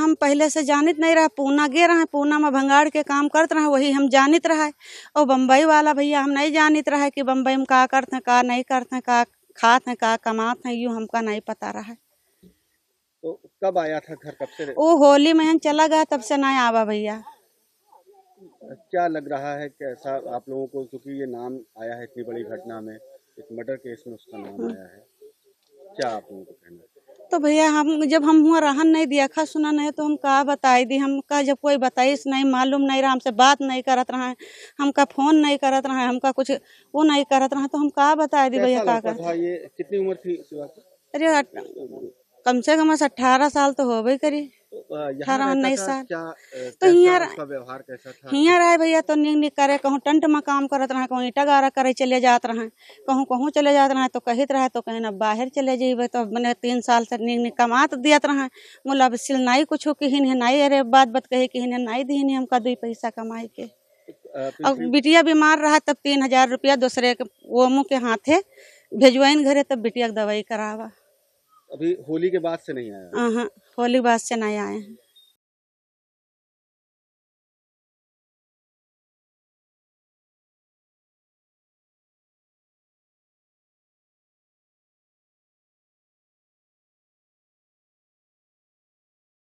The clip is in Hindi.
हम पहले से जानित नहीं रहे पूना गे रहे पूना में भंगाड़ के काम करते रहे वही हम जानित रहे और बम्बई वाला भैया हम नहीं जानित रहे कि बम्बई में का करते हैं का नहीं करते हैं का खाते हैं का कमाते हैं यूँ हमका नहीं पता रहा है तो कब आया था घर कब से वो होली में चला गया तब से ना आवा भैया क्या लग रहा है कैसा आप लोगों को क्योंकि ये नाम आया है इतनी बड़ी घटना में एक मर्डर केस में उसका नाम हम्म। आया है क्या आप लोगों को तो भैया हम जब हम हुआ रहन नहीं दिया खा सुना नहीं तो हम कहा बताए दी हम का जब कोई बताइस नहीं मालूम नहीं रहा हमसे बात नहीं करत रहा है हमका फोन नहीं करत रहा हमका कुछ वो नहीं करत रहा तो हम कहा बताए दी भैया का कितनी उम्र थी अरे कम से कम अठारह साल तो हो गई करी अठारह उन्नीस साल तो हियाँ रहे भैया तो निक निक करे कहूँ टंट में काम करते रहे कहूँ ईटा गारा करे चले जात रहे कहूँ कहूँ चले जात रहे तो कहित रहे तो कहीं ना बाहर चले जेब तो मैंने तीन साल से निक निक तो दियात रहे मोला अब सिलनाई कुछ किहिन है नाई अरे बात बत कही किहिन है नाई दिहिन हमका दुई पैसा कमाए के और बिटिया बीमार रहा तब तीन हजार रुपया दूसरे के वो के हाथे भेजवाइन घरे तब बिटिया के दवाई करावा अभी होली के बाद से नहीं आया हाँ, हाँ, होली के बाद से नहीं आए हैं